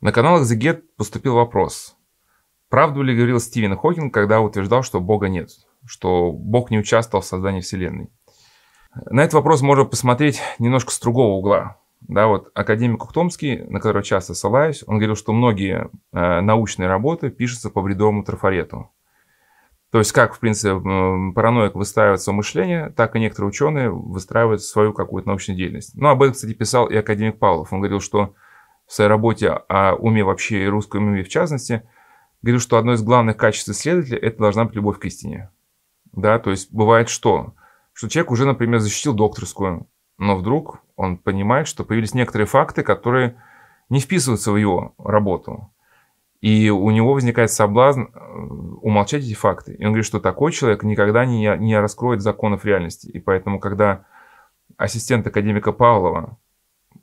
На каналах The Get поступил вопрос. Правду ли говорил Стивен Хокинг, когда утверждал, что Бога нет, что Бог не участвовал в создании Вселенной? На этот вопрос можно посмотреть немножко с другого угла. Да, вот академик Ухтомский, на которого часто ссылаюсь, он говорил, что многие э, научные работы пишутся по бредовому трафарету. То есть как, в принципе, параноик выстраивает свое мышление, так и некоторые ученые выстраивают свою какую-то научную деятельность. Ну, об этом, кстати, писал и академик Павлов. Он говорил, что в своей работе о а уме вообще и русском уме в частности, говорю, что одно из главных качеств исследователя – это должна быть любовь к истине. Да, то есть бывает что? Что человек уже, например, защитил докторскую, но вдруг он понимает, что появились некоторые факты, которые не вписываются в его работу. И у него возникает соблазн э, умолчать эти факты. И он говорит, что такой человек никогда не, не раскроет законов реальности. И поэтому, когда ассистент академика Павлова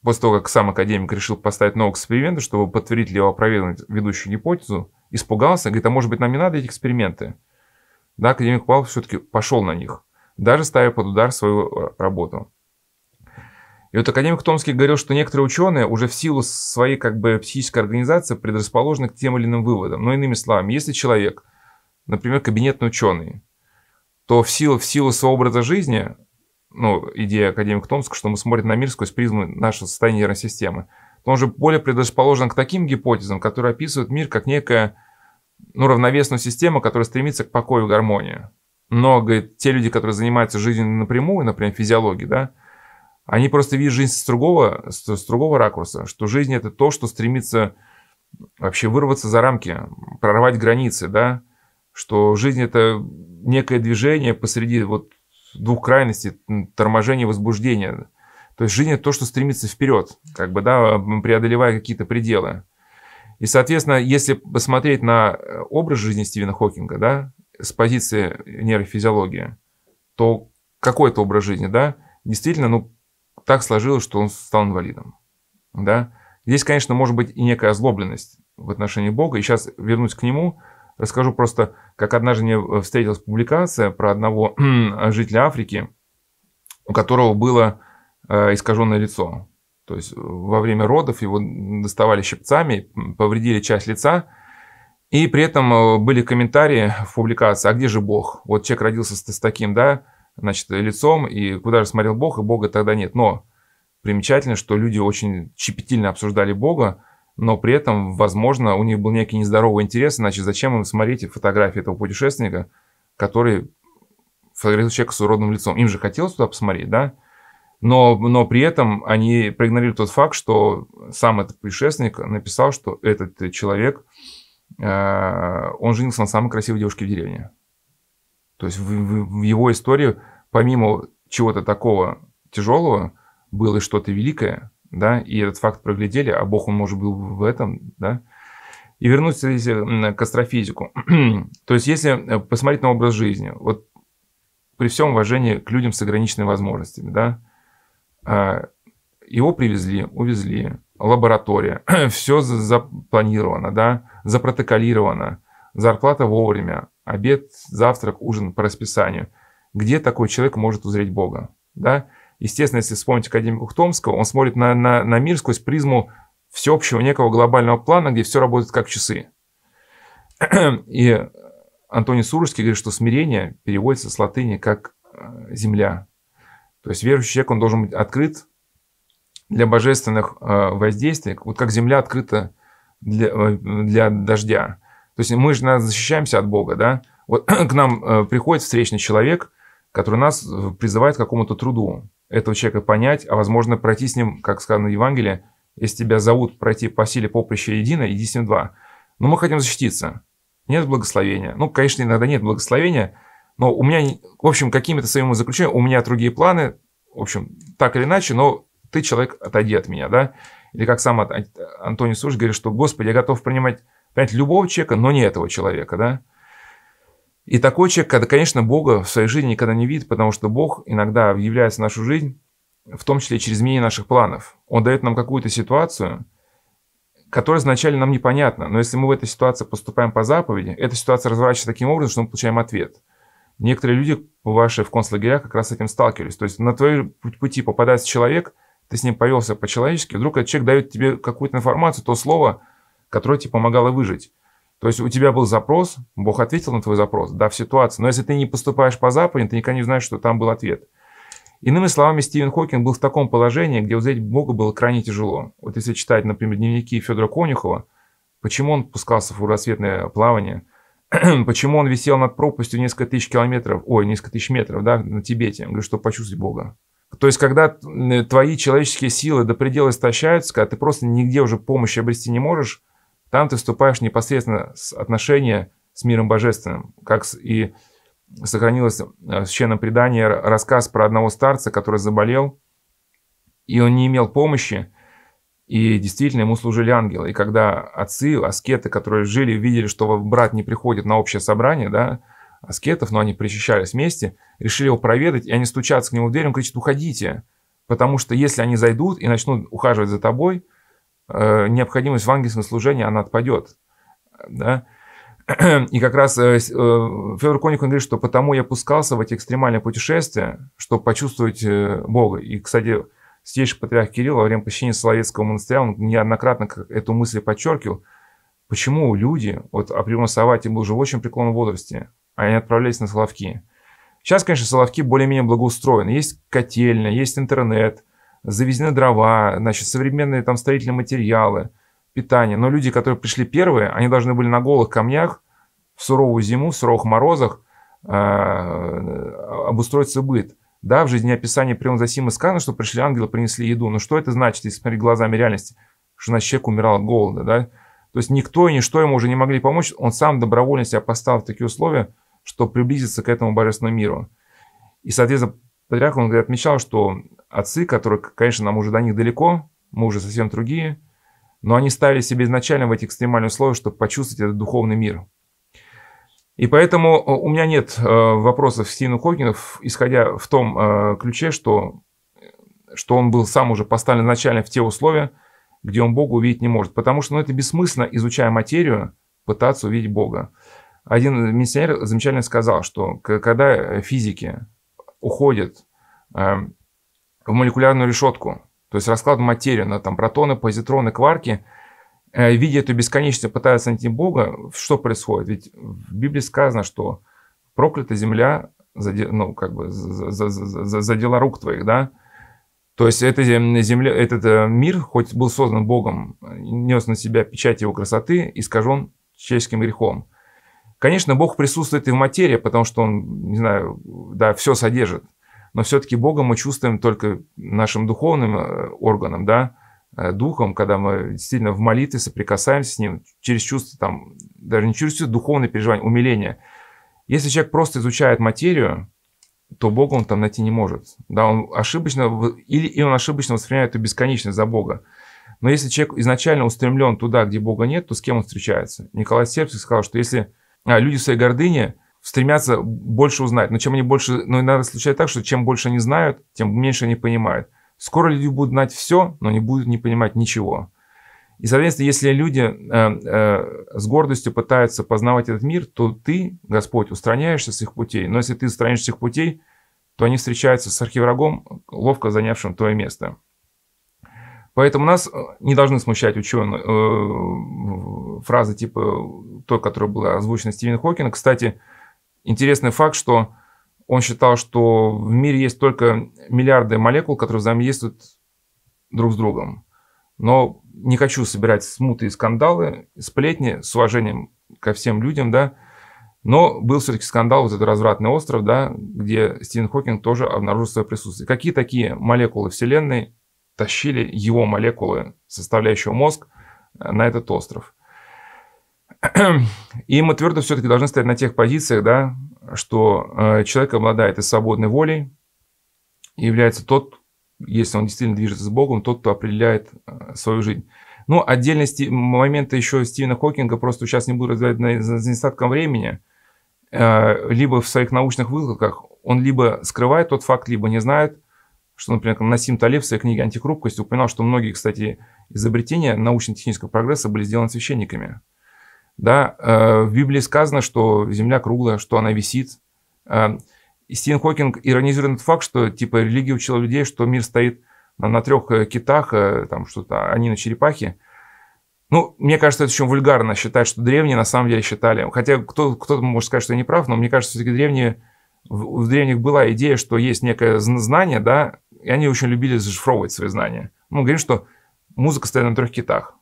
После того, как сам академик решил поставить новые эксперименты, чтобы подтвердить либо опровергнуть ведущую гипотезу, испугался, говорит, а может быть нам не надо эти эксперименты? Да, академик Павлов все-таки пошел на них, даже ставя под удар свою э, работу. И вот академик Томский говорил, что некоторые ученые уже в силу своей как бы психической организации предрасположены к тем или иным выводам. Но иными словами, если человек, например, кабинетный ученый, то в силу, в силу своего образа жизни ну, идея академик Томска, что мы смотрим на мир сквозь призму нашего состояния нервной системы. он же более предрасположен к таким гипотезам, которые описывают мир как некая ну, равновесную систему, которая стремится к покою и гармонии. Но, говорит, те люди, которые занимаются жизнью напрямую, например, физиологией, да, они просто видят жизнь с другого, с, с другого ракурса, что жизнь это то, что стремится вообще вырваться за рамки, прорвать границы, да, что жизнь это некое движение посреди вот двух крайностей, торможения и возбуждения. То есть жизнь – это то, что стремится вперед, как бы, да, преодолевая какие-то пределы. И, соответственно, если посмотреть на э, образ жизни Стивена Хокинга, да, с позиции нейрофизиологии, то какой-то образ жизни, да, действительно, ну, так сложилось, что он стал инвалидом, да. Здесь, конечно, может быть и некая озлобленность в отношении Бога, и сейчас вернусь к нему – Расскажу просто, как однажды мне э, встретилась публикация про одного жителя Африки, у которого было э, искаженное лицо. То есть э, во время родов его доставали щипцами, повредили часть лица, и при этом были комментарии в публикации, а где же Бог? Вот человек родился с, с таким, да, значит, лицом, и куда же смотрел Бог, и Бога тогда нет. Но примечательно, что люди очень щепетильно обсуждали Бога, но при этом, возможно, у них был некий нездоровый интерес, иначе зачем им смотреть фотографии этого путешественника, который фотографировал человека с уродным лицом. Им же хотелось туда посмотреть, да? Но, но при этом они проигнорили тот факт, что сам этот путешественник написал, что этот человек, э, он женился на самой красивой девушке в деревне. То есть в, в, в его истории, помимо чего-то такого тяжелого, было и что-то великое, да, и этот факт проглядели, а Бог, он может был в этом, да, и вернуться к астрофизику. То есть, если э, посмотреть на образ жизни, вот при всем уважении к людям с ограниченными возможностями, да, а, его привезли, увезли, лаборатория, все запланировано, да, запротоколировано, зарплата вовремя, обед, завтрак, ужин по расписанию. Где такой человек может узреть Бога? Да? Естественно, если вспомнить академика Ухтомского, он смотрит на, на, на мир сквозь призму всеобщего некого глобального плана, где все работает как часы. И Антоний Сурожский говорит, что смирение переводится с латыни как э, земля. То есть верующий человек, он должен быть открыт для божественных э, воздействий, вот как земля открыта для, э, для дождя. То есть мы же защищаемся от Бога, да? Вот к нам приходит встречный человек, который нас призывает к какому-то труду этого человека понять, а возможно пройти с ним, как сказано в Евангелии, если тебя зовут пройти по силе поприща едино, иди с ним два. Но мы хотим защититься. Нет благословения. Ну, конечно, иногда нет благословения, но у меня, в общем, какими-то своими заключениями, у меня другие планы, в общем, так или иначе, но ты, человек, отойди от меня, да? Или как сам Антоний Суш говорит, что, Господи, я готов принимать, принять любого человека, но не этого человека, да? И такой человек, конечно, Бога в своей жизни никогда не видит, потому что Бог иногда является в нашу жизнь, в том числе через изменение наших планов. Он дает нам какую-то ситуацию, которая изначально нам непонятна. Но если мы в этой ситуации поступаем по заповеди, эта ситуация разворачивается таким образом, что мы получаем ответ. Некоторые люди, ваши в концлагерях, как раз с этим сталкивались. То есть на твоем пути попадает человек, ты с ним повелся по-человечески, вдруг этот человек дает тебе какую-то информацию, то слово, которое тебе помогало выжить. То есть у тебя был запрос, Бог ответил на твой запрос, да, в ситуации. Но если ты не поступаешь по заповеди, ты никогда не знаешь, что там был ответ. Иными словами, Стивен Хокинг был в таком положении, где узреть Бога было крайне тяжело. Вот если читать, например, дневники Федора Конюхова, почему он пускался в рассветное плавание, почему он висел над пропастью несколько тысяч километров, ой, несколько тысяч метров, да, на Тибете, он говорит, чтобы почувствовать Бога. То есть, когда э, твои человеческие силы до предела истощаются, когда ты просто нигде уже помощи обрести не можешь, там ты вступаешь непосредственно с отношения с миром божественным, как и сохранилось в э, священном предании рассказ про одного старца, который заболел, и он не имел помощи, и действительно ему служили ангелы. И когда отцы, аскеты, которые жили, видели, что брат не приходит на общее собрание, да, аскетов, но они причащались вместе, решили его проведать, и они стучатся к нему в дверь, он кричит, уходите, потому что если они зайдут и начнут ухаживать за тобой – Э, необходимость в ангельском служении она отпадет. Да? И как раз э, э, Федор Коник говорит, что потому я пускался в эти экстремальные путешествия, чтобы почувствовать Бога. И, кстати, Стейший патриарх Кирилл во время посещения Соловецкого монастыря, он неоднократно эту мысль подчеркивал, почему люди, вот Априма Савати был уже в очень преклонном возрасте, а они отправлялись на Соловки. Сейчас, конечно, Соловки более-менее благоустроены. Есть котельная, есть интернет, завезены дрова, значит, современные там строительные материалы, питание. Но люди, которые пришли первые, они должны были на голых камнях в суровую зиму, в суровых морозах обустроить э, обустроиться быт. Да, в жизнеописании за Засима сказано, что пришли ангелы, принесли еду. Но что это значит, если смотреть глазами реальности? Что значит, человек умирал от голода, да? То есть никто и ничто ему уже не могли помочь. Он сам добровольно себя поставил в такие условия, что приблизиться к этому божественному миру. И, соответственно, Патриарх, он отмечал, что отцы, которые, конечно, нам уже до них далеко, мы уже совсем другие, но они ставили себе изначально в эти экстремальные условия, чтобы почувствовать этот духовный мир. И поэтому э, у меня нет э, вопросов Стивену Хокинов, исходя в том э, ключе, что, что он был сам уже поставлен изначально в те условия, где он Бога увидеть не может. Потому что ну, это бессмысленно, изучая материю, пытаться увидеть Бога. Один миссионер замечательно сказал, что когда физики уходят эм, в молекулярную решетку. То есть расклад материи на там, протоны, позитроны, кварки. Э, видя эту бесконечность, пытаются найти Бога. Что происходит? Ведь в Библии сказано, что проклята земля за, ну, как бы, за, за, за, за дела рук твоих, да? То есть эта земля, этот э, мир, хоть был создан Богом, нес на себя печать его красоты, искажен человеческим грехом. Конечно, Бог присутствует и в материи, потому что он, не знаю, да, все содержит но все-таки Бога мы чувствуем только нашим духовным э, органом, да, э, духом, когда мы действительно в молитве соприкасаемся с ним через чувство, там, даже не через чувство, духовное переживание, умиление. Если человек просто изучает материю, то Бога он там найти не может. Да, он ошибочно, или и он ошибочно воспринимает эту бесконечность за Бога. Но если человек изначально устремлен туда, где Бога нет, то с кем он встречается? Николай Сербский сказал, что если а, люди в своей гордыне – стремятся больше узнать. Но чем они больше, но иногда случается так, что чем больше они знают, тем меньше они понимают. Скоро люди будут знать все, но не будут не понимать ничего. И, соответственно, если люди э, э, с гордостью пытаются познавать этот мир, то ты, Господь, устраняешься с их путей. Но если ты устранишься с их путей, то они встречаются с архиврагом, ловко занявшим твое место. Поэтому нас э, не должны смущать ученые э, фразы типа э, той, которая была озвучена Стивен Хокинг. Кстати, Интересный факт, что он считал, что в мире есть только миллиарды молекул, которые взаимодействуют друг с другом. Но не хочу собирать смуты и скандалы, сплетни с уважением ко всем людям, да. Но был все-таки скандал, вот этот развратный остров, да, где Стивен Хокинг тоже обнаружил свое присутствие. Какие такие молекулы Вселенной тащили его молекулы, составляющего мозг, э, на этот остров? И мы твердо все-таки должны стоять на тех позициях, да, что э, человек обладает и свободной волей, и является тот, если он действительно движется с Богом, тот, кто определяет э, свою жизнь. Ну, отдельности моменты еще Стивена Хокинга просто сейчас не буду разбирать на, за недостатком времени. Э, либо в своих научных выкладках он либо скрывает тот факт, либо не знает, что, например, Насим Талеб в своей книге «Антихрупкость» упоминал, что многие, кстати, изобретения научно-технического прогресса были сделаны священниками. Да? Э, в Библии сказано, что Земля круглая, что она висит. Э, Стивен Хокинг иронизирует этот факт, что типа религия учила людей, что мир стоит на, на трех э, китах, там что-то, а они на черепахе. Ну, мне кажется, это очень вульгарно считать, что древние на самом деле считали. Хотя кто, кто-то может сказать, что я не прав, но мне кажется, все-таки древние, в, в древних была идея, что есть некое знание, да, и они очень любили зашифровывать свои знания. Ну, говорим, что музыка стоит на трех китах.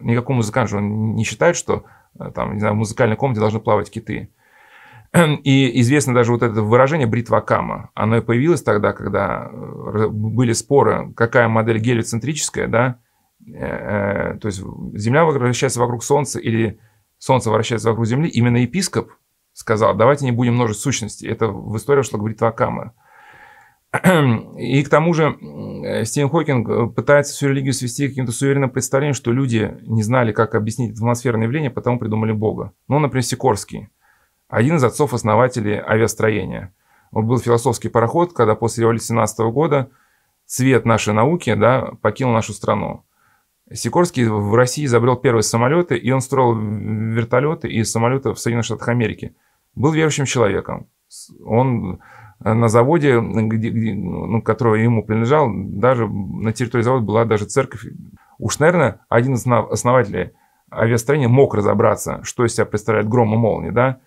Никакой музыкант же он не считает, что Э, там, не знаю, в музыкальной комнате должны плавать киты. И известно даже вот это выражение бритва Кама. Оно и появилось тогда, когда э, были споры, какая модель гелиоцентрическая, да, э, то есть Земля вращается вокруг Солнца или Солнце вращается вокруг Земли, именно епископ сказал, давайте не будем множить сущности. Это в истории шло бритва Кама. И к тому же Стивен Хокинг э, пытается всю религию свести к каким-то суверенным представлениям, что люди не знали, как объяснить атмосферное явление, потому придумали Бога. Ну, например, Сикорский, один из отцов-основателей авиастроения. Вот был философский пароход, когда после революции 17 года цвет нашей науки да, покинул нашу страну. Сикорский в России изобрел первые самолеты, и он строил вертолеты и самолеты в Соединенных Штатах Америки. Был верующим человеком. Он на заводе, где, где, ну, который ему принадлежал, даже на территории завода была даже церковь. Уж, наверное, один из основателей авиастроения мог разобраться, что из себя представляет гром и молния, да?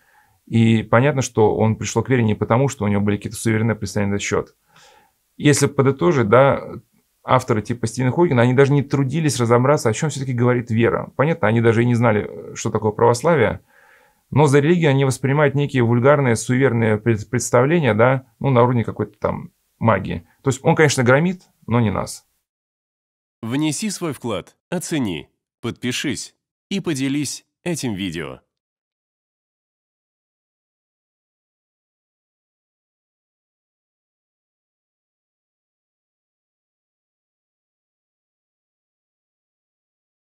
И понятно, что он пришел к вере не потому, что у него были какие-то суверенные представления на этот счет. Если подытожить, да, авторы типа Стивена Хогина, они даже не трудились разобраться, о чем все-таки говорит вера. Понятно, они даже и не знали, что такое православие – но за религию они воспринимают некие вульгарные, суеверные представления, да, ну, на уровне какой-то там магии. То есть он, конечно, громит, но не нас. Внеси свой вклад, оцени, подпишись и поделись этим видео.